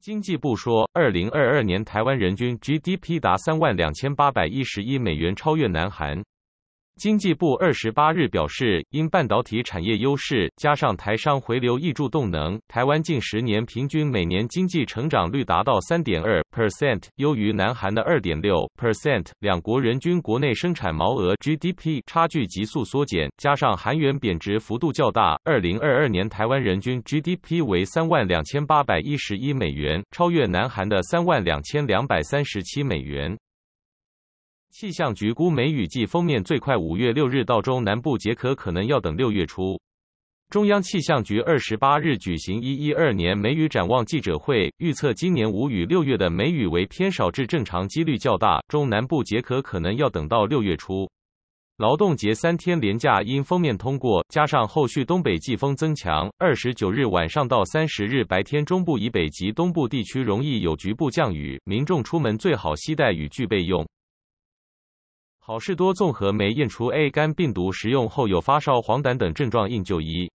经济部说，二零二二年台湾人均 GDP 达三万两千八百一十亿美元，超越南韩。经济部二十八日表示，因半导体产业优势，加上台商回流易助动能，台湾近十年平均每年经济成长率达到三点二 percent，优于南韩的二点六 percent。两国人均国内生产毛额 GDP 差距急速缩减，加上韩元贬值幅度较大，二零二二年台湾人均 GDP 为三万两千八百一十一美元，超越南韩的三万两千两百三十七美元。气象局估梅雨季封面最快五月六日到中南部解渴可能要等六月初。中央气象局二十八日举行一一二年梅雨展望记者会，预测今年五与六月的梅雨为偏少至正常几率较大，中南部解渴可能要等到六月初。劳动节三天连假因封面通过，加上后续东北季风增强，二十九日晚上到三十日白天，中部以北及东部地区容易有局部降雨，民众出门最好携带雨具备用。好事多综合酶验出 A 肝病毒，食用后有发烧、黄疸等症状，应就医。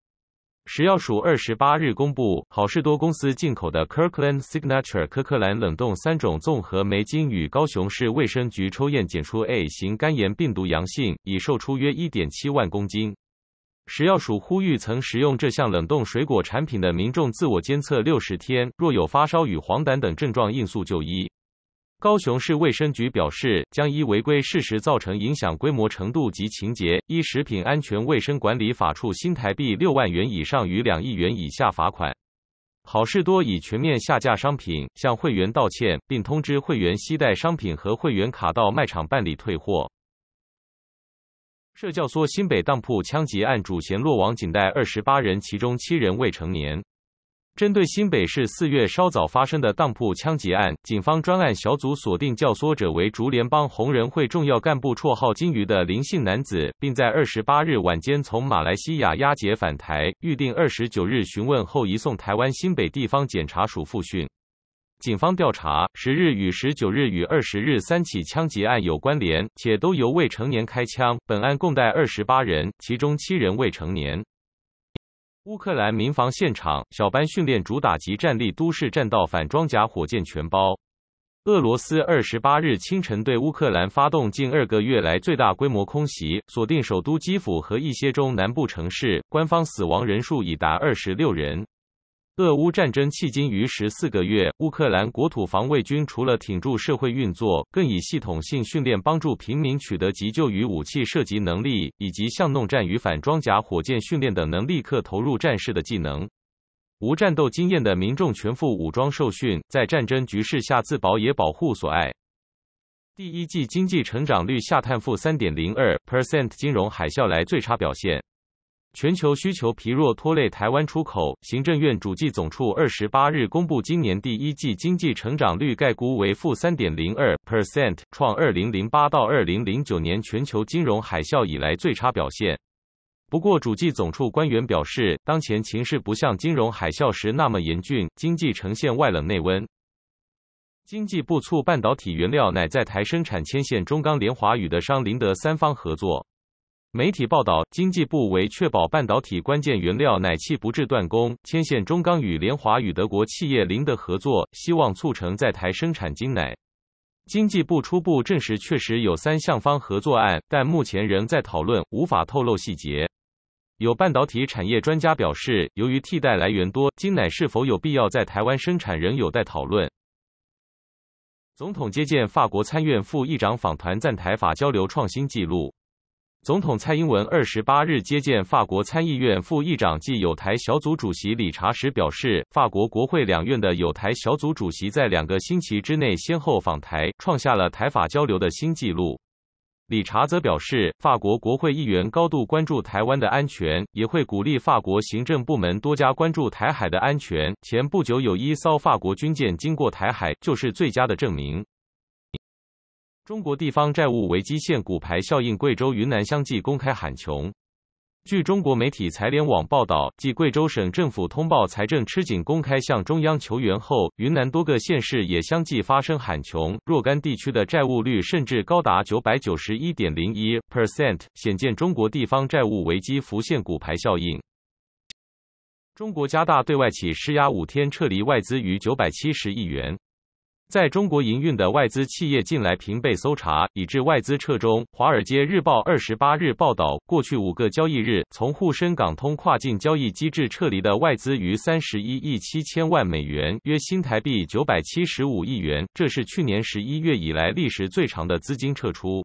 食药署二十八日公布，好事多公司进口的 Kirkland Signature 科克兰冷冻三种综合酶经与高雄市卫生局抽验检出 A 型肝炎病毒阳性，已售出约一点七万公斤。食药署呼吁曾食用这项冷冻水果产品的民众自我监测六十天，若有发烧与黄疸等症状，应速就医。高雄市卫生局表示，将依违规事实造成影响规模程度及情节，依《食品安全卫生管理法》处新台币六万元以上与两亿元以下罚款。好事多已全面下架商品，向会员道歉，并通知会员携带商品和会员卡到卖场办理退货。社教唆新北当铺枪击案主嫌落网，仅带二十八人，其中七人未成年。针对新北市四月稍早发生的当铺枪击案，警方专案小组锁定教唆者为竹联帮红人会重要干部、绰号“金鱼”的林姓男子，并在二十八日晚间从马来西亚押解返台，预定二十九日询问后移送台湾新北地方检察署复讯。警方调查，十日、与十九日与二十日三起枪击案有关联，且都由未成年开枪。本案共带二十八人，其中七人未成年。乌克兰民防现场小班训练，主打级战力，都市战道反装甲火箭全包。俄罗斯二十八日清晨对乌克兰发动近二个月来最大规模空袭，锁定首都基辅和一些中南部城市，官方死亡人数已达二十六人。俄乌战争迄今逾十四个月，乌克兰国土防卫军除了挺住社会运作，更以系统性训练帮助平民取得急救与武器射击能力，以及向弄战与反装甲火箭训练等，能立刻投入战事的技能。无战斗经验的民众全副武装受训，在战争局势下自保也保护所爱。第一季经济成长率下探负三点零二 percent，金融海啸来最差表现。全球需求疲弱拖累台湾出口。行政院主计总处二十八日公布，今年第一季经济成长率概估为负三点零二 percent，创二零零八到二零零九年全球金融海啸以来最差表现。不过，主计总处官员表示，当前情势不像金融海啸时那么严峻，经济呈现外冷内温。经济部促半导体原料乃在台生产牵线中钢、联华与的商林德三方合作。媒体报道，经济部为确保半导体关键原料奶气不致断供，牵线中钢与联华与德国企业林的合作，希望促成在台生产精奶。经济部初步证实，确实有三项方合作案，但目前仍在讨论，无法透露细节。有半导体产业专家表示，由于替代来源多，精奶是否有必要在台湾生产仍有待讨论。总统接见法国参院副议长访谈，赞台法交流创新纪录。总统蔡英文二十八日接见法国参议院副议长暨友台小组主席理查时表示，法国国会两院的友台小组主席在两个星期之内先后访台，创下了台法交流的新纪录。理查则表示，法国国会议员高度关注台湾的安全，也会鼓励法国行政部门多加关注台海的安全。前不久有一艘法国军舰经过台海，就是最佳的证明。中国地方债务危机现“骨牌效应”，贵州、云南相继公开喊穷。据中国媒体财联网报道，继贵州省政府通报财政吃紧、公开向中央求援后，云南多个县市也相继发声喊穷，若干地区的债务率甚至高达九百九十一点零一 percent，显见中国地方债务危机浮现“骨牌效应”。中国加大对外企施压，五天撤离外资逾九百七十亿元。在中国营运的外资企业近来频被搜查，以致外资撤中。《华尔街日报》二十八日报道，过去五个交易日从沪深港通跨境交易机制撤离的外资逾三十一亿七千万美元，约新台币九百七十五亿元，这是去年十一月以来历时最长的资金撤出。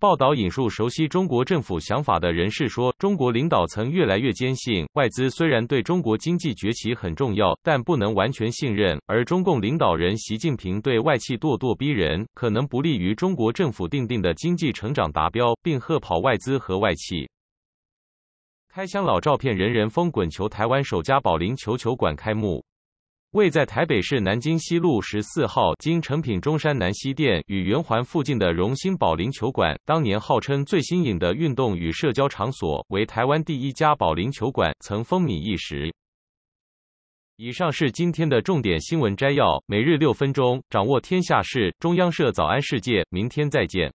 报道引述熟悉中国政府想法的人士说：“中国领导层越来越坚信，外资虽然对中国经济崛起很重要，但不能完全信任。而中共领导人习近平对外企咄咄逼人，可能不利于中国政府定定的经济成长达标，并吓跑外资和外企。”开箱老照片，人人疯滚球，台湾首家保龄球球馆开幕。位在台北市南京西路十四号经诚品中山南西店与圆环附近的荣兴保龄球馆，当年号称最新颖的运动与社交场所，为台湾第一家保龄球馆，曾风靡一时。以上是今天的重点新闻摘要，每日六分钟掌握天下事。中央社早安世界，明天再见。